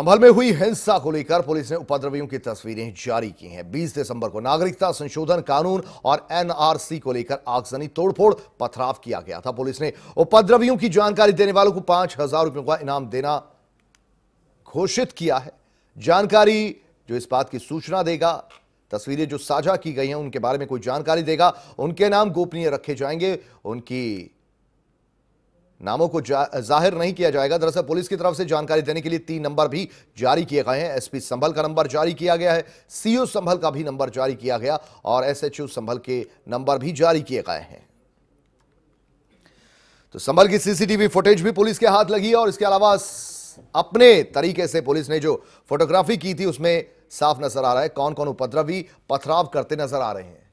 संभल में हुई हिंसा को लेकर पुलिस ने उपद्रवियों की तस्वीरें जारी की हैं 20 दिसंबर को नागरिकता संशोधन कानून और एनआरसी को लेकर आगजनी तोड़फोड़ पथराव किया गया था पुलिस ने उपद्रवियों की जानकारी देने वालों को पांच हजार रुपयों का इनाम देना घोषित किया है जानकारी जो इस बात की सूचना देगा तस्वीरें जो साझा की गई हैं उनके बारे में कोई जानकारी देगा उनके नाम गोपनीय रखे जाएंगे उनकी नामों को जाहिर नहीं किया जाएगा दरअसल पुलिस की तरफ से जानकारी देने के लिए तीन नंबर भी जारी किए गए हैं एसपी संभल का नंबर जारी किया गया है सीओ संभल का भी नंबर जारी किया गया और एसएचओ संभल के नंबर भी जारी किए गए हैं तो संभल की सीसीटीवी फुटेज भी पुलिस के हाथ लगी और इसके अलावा अपने तरीके से पुलिस ने जो फोटोग्राफी की थी उसमें साफ नजर आ रहा है कौन कौन उपद्रवी पथराव करते नजर आ रहे हैं